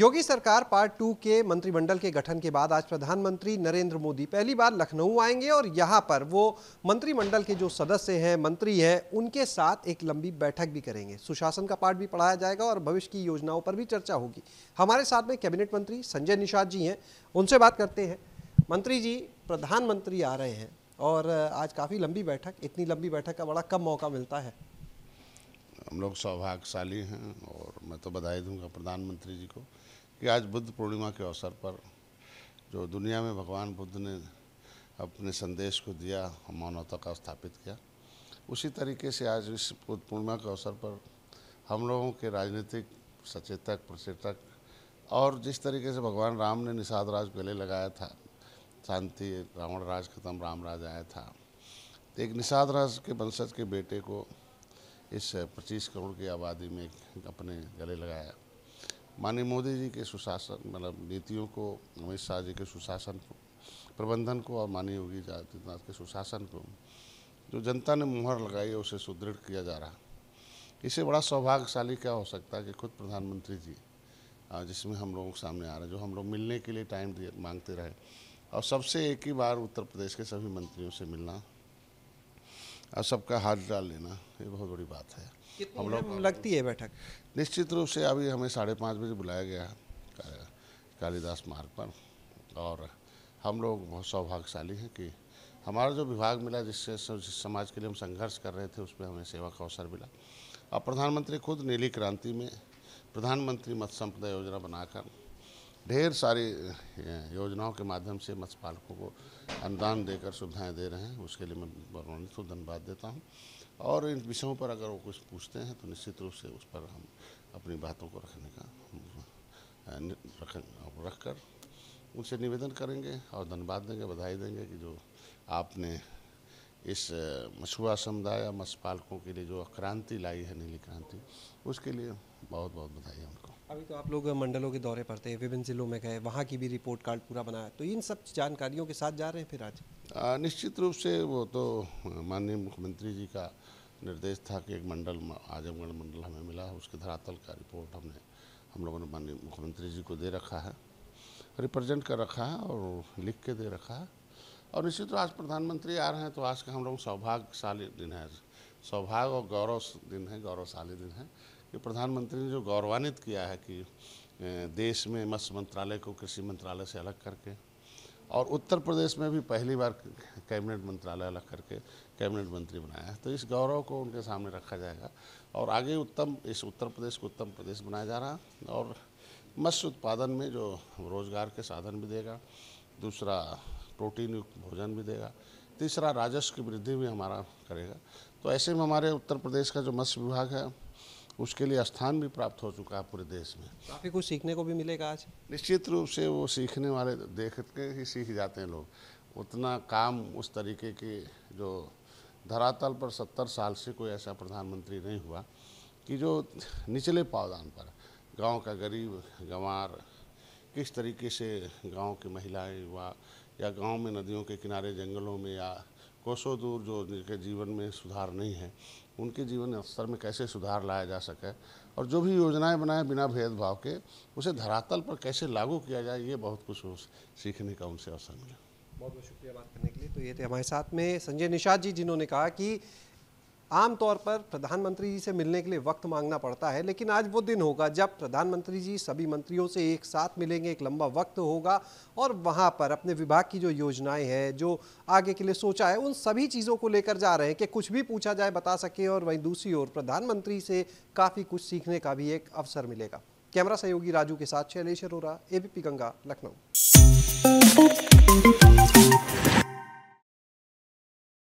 योगी सरकार part two के मंत्रिमंडल के गठन के बाद आज प्रधानमंत्री नरेंद्र मोदी पहली बार लखनऊ आएंगे और यहाँ पर वो मंत्रिमंडल के जो सदस्य हैं मंत्री हैं उनके साथ एक लंबी बैठक भी करेंगे सुशासन का पाठ भी पढ़ाया जाएगा और भविष्य की योजनाओं पर भी चर्चा होगी हमारे साथ में कैबिनेट मंत्री संजय निषाद जी हैं उनसे बात करते हैं मंत्री जी प्रधानमंत्री आ रहे हैं और आज काफ़ी लंबी बैठक इतनी लंबी बैठक का बड़ा कम मौका मिलता है हम लोग सौभाग्यशाली हैं और मैं तो बधाई दूंगा प्रधानमंत्री जी को कि आज बुद्ध पूर्णिमा के अवसर पर जो दुनिया में भगवान बुद्ध ने अपने संदेश को दिया मानवता का स्थापित किया उसी तरीके से आज इस बुद्ध पूर्णिमा के अवसर पर हम लोगों के राजनीतिक सचेतक प्रचेतक और जिस तरीके से भगवान राम ने निषाद राज गले लगाया था शांति रावण राज खत्म राम राज आया था एक निषाद राज के वंशज के बेटे को इस पच्चीस करोड़ की आबादी में अपने गले लगाया माननीय मोदी जी के सुशासन मतलब नीतियों को अमित शाह जी के सुशासन को प्रबंधन को और माननीय योगी आदित्यनाथ के सुशासन को जो जनता ने मुहर लगाई है उसे सुदृढ़ किया जा रहा इससे बड़ा सौभाग्यशाली क्या हो सकता है कि खुद प्रधानमंत्री जी जिसमें हम लोगों के सामने आ रहे हैं जो हम लोग मिलने के लिए टाइम मांगते रहे और सबसे एक ही बार उत्तर प्रदेश के सभी मंत्रियों से मिलना और सबका हाथ डाल लेना ये बहुत बड़ी बात है हम लोग लगती है बैठक निश्चित रूप से अभी हमें साढ़े पाँच बजे बुलाया गया कालिदास मार्ग पर और हम लोग बहुत सौभाग्यशाली हैं कि हमारा जो विभाग मिला जिससे जिस समाज के लिए हम संघर्ष कर रहे थे उसमें हमें सेवा का अवसर मिला अब प्रधानमंत्री खुद नीली क्रांति में प्रधानमंत्री मत्स्य संपदा योजना बनाकर ढेर सारी योजनाओं के माध्यम से मत्स्य पालकों को अनुदान देकर सुविधाएं दे रहे हैं उसके लिए मैं वर्णित हूँ धन्यवाद देता हूँ और इन विषयों पर अगर वो कुछ पूछते हैं तो निश्चित रूप से उस पर हम अपनी बातों को रखने का रख कर उनसे निवेदन करेंगे और धन्यवाद देंगे बधाई देंगे कि जो आपने इस मछुआ समुदाय या मत्स्य पालकों के लिए जो क्रांति लाई है नीली क्रांति उसके लिए बहुत बहुत बधाई है उनको अभी तो आप लोग मंडलों के दौरे पर थे विभिन्न ज़िलों में गए वहाँ की भी रिपोर्ट कार्ड पूरा बनाया तो इन सब जानकारियों के साथ जा रहे हैं फिर आज निश्चित रूप से वो तो माननीय मुख्यमंत्री जी का निर्देश था कि एक मंडल आजमगढ़ मंडल हमें मिला उसके धरातल का रिपोर्ट हमने हम लोगों ने माननीय मुख्यमंत्री जी को दे रखा है रिप्रेजेंट कर रखा है और लिख के दे रखा है और निश्चित तो आज प्रधानमंत्री आ रहे हैं तो आज का हम लोग सौभाग्यशाली दिन है सौभाग्य और गौरव दिन है गौरवशाली दिन है कि प्रधानमंत्री ने जो गौरवान्वित किया है कि देश में मत्स्य मंत्रालय को कृषि मंत्रालय से अलग करके और उत्तर प्रदेश में भी पहली बार कैबिनेट मंत्रालय अलग करके कैबिनेट मंत्री बनाया है तो इस गौरव को उनके सामने रखा जाएगा और आगे उत्तम इस उत्तर प्रदेश को उत्तम प्रदेश बनाया जा रहा और मत्स्य उत्पादन में जो रोज़गार के साधन भी देगा दूसरा प्रोटीन युक्त भोजन भी देगा तीसरा राजस्व की वृद्धि भी हमारा करेगा तो ऐसे में हमारे उत्तर प्रदेश का जो मत्स्य विभाग है उसके लिए स्थान भी प्राप्त हो चुका है पूरे देश में काफ़ी कुछ सीखने को भी मिलेगा आज निश्चित रूप से वो सीखने वाले देख के ही सीख जाते हैं लोग उतना काम उस तरीके की जो धरातल पर सत्तर साल से कोई ऐसा प्रधानमंत्री नहीं हुआ कि जो निचले पावदान पर गांव का गरीब गंवार किस तरीके से गांव की महिलाएं युवा या गांव में नदियों के किनारे जंगलों में या कोसों दूर जो जिनके जीवन में सुधार नहीं है उनके जीवन स्तर में कैसे सुधार लाया जा सके और जो भी योजनाएं बनाए बिना भेदभाव के उसे धरातल पर कैसे लागू किया जाए ये बहुत कुछ सीखने का उनसे अवसर मिला बहुत बहुत शुक्रिया बात करने के लिए तो ये थे हमारे साथ में संजय निषाद जी जिन्होंने कहा कि आमतौर पर प्रधानमंत्री जी से मिलने के लिए वक्त मांगना पड़ता है लेकिन आज वो दिन होगा जब प्रधानमंत्री जी सभी मंत्रियों से एक साथ मिलेंगे एक लंबा वक्त होगा और वहाँ पर अपने विभाग की जो योजनाएं हैं जो आगे के लिए सोचा है उन सभी चीज़ों को लेकर जा रहे हैं कि कुछ भी पूछा जाए बता सके और वहीं दूसरी ओर प्रधानमंत्री से काफ़ी कुछ सीखने का भी एक अवसर मिलेगा कैमरा सहयोगी राजू के साथ शैलेश अरोरा एबीपी गंगा लखनऊ